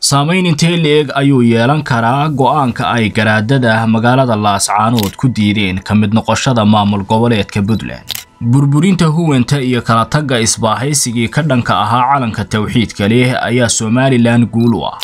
saamayn intee la-eg ayuu yeelan karaa go'aanka ay garaadada magaalada laascaanood ku diideen ka mid noqoshada maamul goboleedka puntland burburinta huwenta iyo kala tagga isbaahaysigii ka dhanka ahaa calanka tawxiidka leh ayaa somalilan guul u ah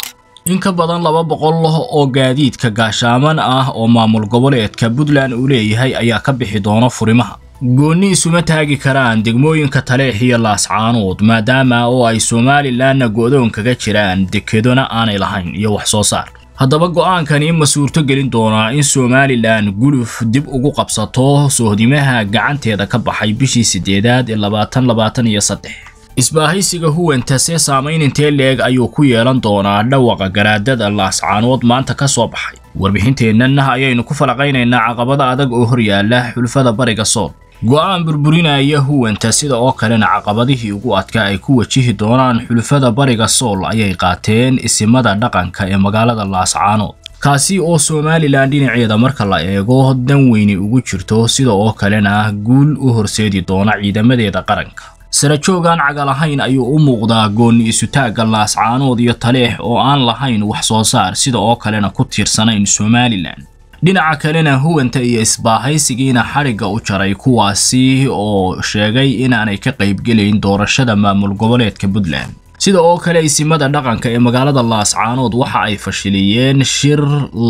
in ka badan laba boqol oo gaadiidka gaashaaman ah oo maamul goboleedka puntland uu leeyahay ayaa ka bixi doona furimaha goonni isuma taagi karaan degmooyinka taleex iyo laascaanood maadaama oo ay somalilanna go'doon kaga jiraan dekedona aanay lahayn iyo wax soo saar haddaba go'aankani ma suurto gelin doonaa in somalilan guluf dib ugu qabsato sohdimaha gacanteeda ka baxay bishii sideedaad ee labaatan labaatan iyo saddex isbaahaysiga huwanta saamayn intee leeg ayuu ku yeelan doonaa dhawaqa garaadada laascaanood maanta ka soo baxay warbixinteennana ayaynu ku falaqaynaynaa caqabada adag oo horyaala xulfada bariga sool go-aan burburinaya huwanta sida oo kalena caqabadihii ugu adkaa ay ku wajihi doonaan xulufada bariga sool ayay qaateen isimada dhaqanka ee magaalada laascaanood kaasi oo somalilan dhinaceeda marka la eego dan weyni ugu jirto sida oo kalena guul u horseedi doona ciidamadeeda qaranka sarajoogaan cagal ahayn ayuu u muuqdaa goonni isutaagga laascaanood iyo taleex oo aan lahayn wax soo saar sida oo kalena ku tiirsanayn somalilan dhinaca kalena huwanta iyo isbaahaysigiina xarigga u jaray kuwaasi oo sheegay inaanay ka qaybgelayn doorashada maamul goboleedka puntland sida oo kale isimada dhaqanka ee magaalada laascaanood waxa ay fashiliyeen shir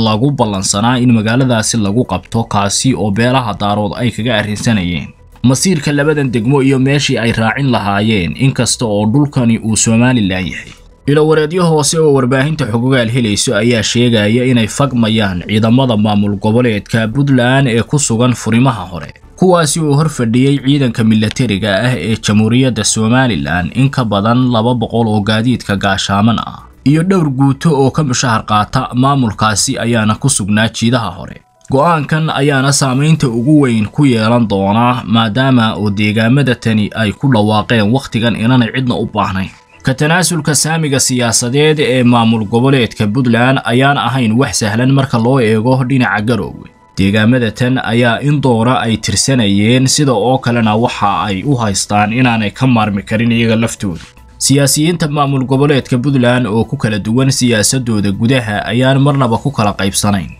lagu ballansanaa in magaaladaasi lagu qabto kaasi oo beelaha daarood ay kaga arrinsanayeen masiirka labadan degmo iyo meeshii ay raacin lahaayeen inkasta oo dhulkani uu somalilan yahay ilowareedyo hoose oo warbaahinta xugugaal helayso ayaa sheegaya inay fagmayaan ciidamada maamul goboleedka puntland ee ku sugan furimaha hore kuwaasi uu hor fadhiyey ciidanka milatariga ah ee jamhuuriyadda somalilan in ka badan laba boqol oo gaadiidka gaashaaman ah iyo dhowr guuto oo ka mushahar qaata maamulkaasi ayaana ku sugnaa jiidaha hore go'aankan ayaana saamaynta ugu weyn ku yeelan doonaa maadaama oo deegaamada tani ay ku dhawaaqeen wakhtigan inanay cidna u baahnayn ka tanaasulka saamiga siyaasadeed ee maamul goboleedka puntland ayaan ahayn wax sahlan marka loo eego dhinaca garoowe deegaamada tan ayaa in doora ay tirsanayeen sida oo kalena waxa ay u haystaan inaanay ka maarmi karin iyaga laftooda siyaasiyiinta maamul goboleedka puntland oo ku kala duwan siyaasadooda gudaha ayaan marnaba ku kala qaybsanayn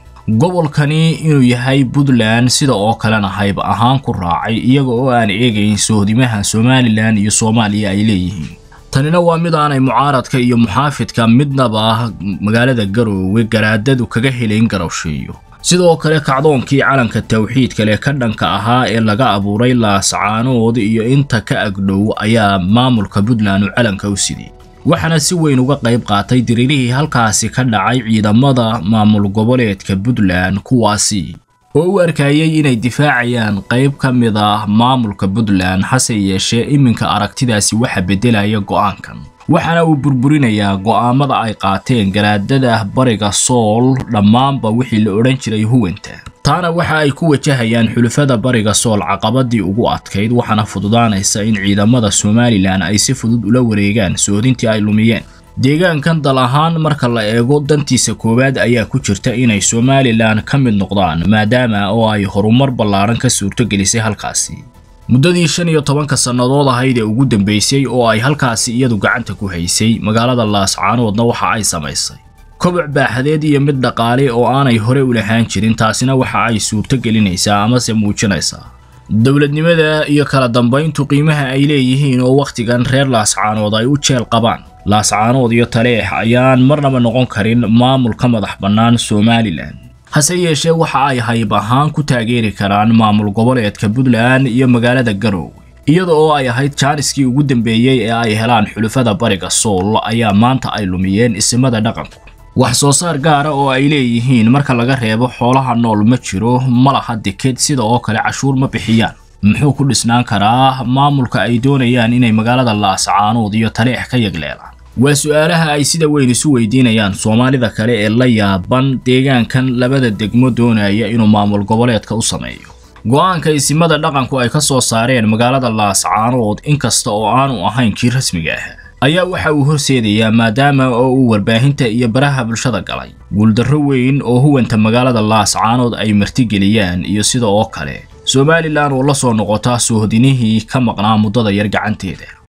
gobolkani inuu yahay puntland sida oo kalena hayb ahaan ku raacay iyaga oo aan eegayn sohdimaha somalilan iyo soomaaliya ay leeyihiin tanina waa mid aanay mucaaradka iyo muxaafidka midnaba ah magaalada garoowe garaadadu kaga helayn garowshiiyo sidoo kale kacdoonkii calanka tawxiidka leh ka dhanka ahaa ee laga abuuray laascaanood iyo inta ka agdhow ayaa maamulka puntland uu calanka u sidiyey waxaana si weyn uga qayb qaatay diriirihii halkaasi ka dhacay ciidamada maamul goboleedka puntland kuwaasi oo u arkayay inay difaacayaan qayb ka mid ah maamulka puntland hase yeeshee iminka aragtidaasi waxa beddelaya go'aankan waxaana uu burburinayaa go'aamada ay qaateen garaadada bariga sool dhammaanba wixii la odhan jiray huwanta taana waxa ay ku wajahayaan xulufada bariga sool caqabadii ugu adkayd waxaana fududaanaysa in ciidamada somalilan ay si fudud ula wareegaan soodintii ay lumiyeen deegaankan dal ahaan marka la eego dantiisa koowaad ayaa ku jirta inay somalilan ka mid noqdaan maadaama oo ay horumar ballaaran ka suurtogelisay halkaasi muddadii shan iyo tobanka sannadood ahayd ee ugu dambeysay oo ay halkaasi iyadu gacanta ku haysay magaalada laascaanoodna waxa ay samaysay koboc baaxadeed iyo mid dhaqaale oo aanay hore u lahaan jirin taasina waxa ay suurto gelinaysaa amase muujinaysaa dowladnimada iyo kala dambayntu qiimaha ay leeyihiin oo wakhtigan reer laascaanood ay u jeel qabaan laascaanood iyo taleex ayaan marnaba noqon karin maamulka madax bannaan somalilan hase yeeshee waxa ay hayb ahaan ku taageeri karaan maamul goboleedka puntland iyo magaalada garowe iyada oo ay ahayd jaaniskii ugu dambeeyey ee ay helaan xulufada bariga sool ayaa maanta ay lumiyeen isimada dhaqanku wax soo saar gaara ah oo ay leeyihiin marka laga reebo xoolaha nool ma jiro ma laha deked sida oo kale cashuur ma bixiyaan muxuu ku dhisnaan karaa maamulka ay doonayaan inay magaalada laascaanood iyo taleex ka yagleelaan waa su'aalaha ay sida weyn isu weydiinayaan soomaalida kale ee la yaaban deegaankan labada degmo doonaya inuu maamul goboleedka u sameeyo go'aanka isimada dhaqanku ay ka soo saareen magaalada laascaanood inkasta oo aanu ahayn kii rasmiga ah ayaa waxa uu horseedayaa maadaama oo uu warbaahinta iyo baraha bulshada galay guuldarro weyn oo huwanta magaalada laascaanood ay martigeliyaan iyo sida oo kale somalilan oo la soo noqotaa soohodinihii ka maqnaa muddada yar gacanteeda